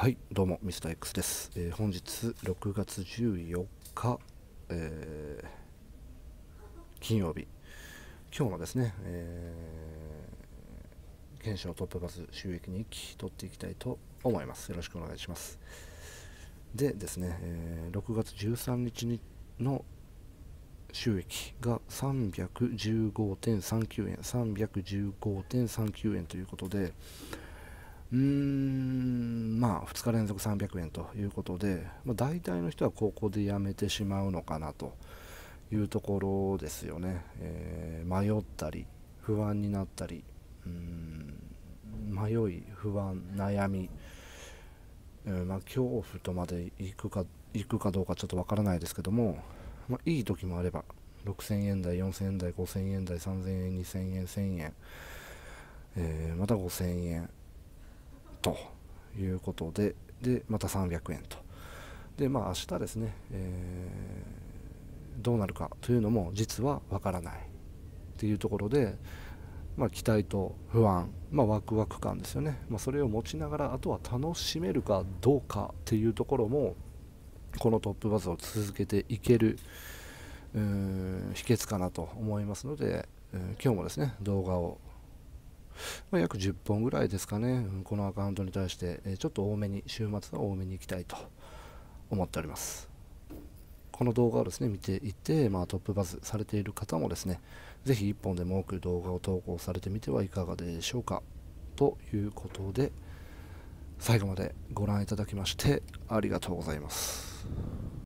はいどうもミスター X です、えー、本日6月14日、えー、金曜日今日のですね、えー、検証トップバス収益に取っていきたいと思いますよろしくお願いしますでですね、えー、6月13日にの収益が315.39円315.39円ということでうーんまあ、2日連続300円ということで、まあ、大体の人はここでやめてしまうのかなというところですよね、えー、迷ったり不安になったりうん迷い不安悩み、えー、まあ、恐怖とまでいくか行くかどうかちょっとわからないですけども、まあ、いい時もあれば6000円台4000円台5000円台3000円2000円1000円、えー、また5000円ということで、で、また300円と。で、まあ明日ですね、えー、どうなるかというのも実はわからないというところで、まあ、期待と不安、まあ、ワクワク感ですよね、まあ、それを持ちながらあとは楽しめるかどうかというところもこのトップバズを続けていける秘訣かなと思いますので、今日もですね動画をまあ、約10本ぐらいですかね、このアカウントに対して、えちょっと多めに、週末は多めに行きたいと思っております。この動画をですね、見ていて、まあ、トップバズされている方もですね、ぜひ1本でも多く動画を投稿されてみてはいかがでしょうか。ということで、最後までご覧いただきましてありがとうございます。